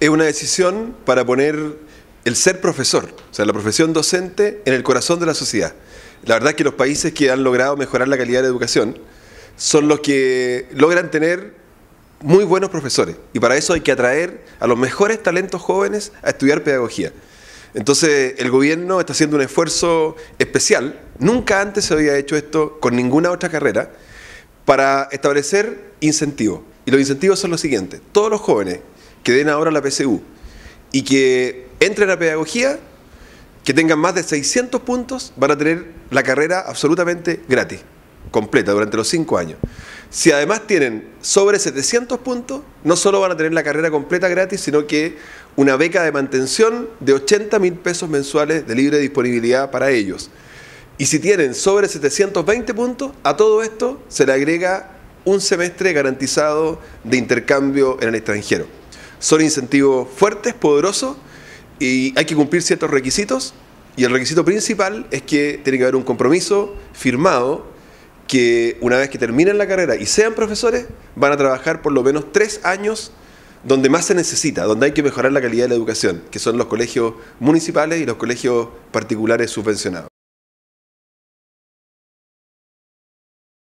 es una decisión para poner el ser profesor, o sea, la profesión docente en el corazón de la sociedad. La verdad es que los países que han logrado mejorar la calidad de la educación son los que logran tener muy buenos profesores. Y para eso hay que atraer a los mejores talentos jóvenes a estudiar pedagogía. Entonces el gobierno está haciendo un esfuerzo especial, nunca antes se había hecho esto con ninguna otra carrera, para establecer incentivos. Y los incentivos son los siguientes. Todos los jóvenes que den ahora la PSU y que entren a pedagogía, que tengan más de 600 puntos, van a tener la carrera absolutamente gratis, completa, durante los cinco años. Si además tienen sobre 700 puntos, no solo van a tener la carrera completa gratis, sino que una beca de mantención de 80 mil pesos mensuales de libre disponibilidad para ellos. Y si tienen sobre 720 puntos, a todo esto se le agrega un semestre garantizado de intercambio en el extranjero. Son incentivos fuertes, poderosos y hay que cumplir ciertos requisitos. Y el requisito principal es que tiene que haber un compromiso firmado que una vez que terminen la carrera y sean profesores, van a trabajar por lo menos tres años donde más se necesita, donde hay que mejorar la calidad de la educación, que son los colegios municipales y los colegios particulares subvencionados.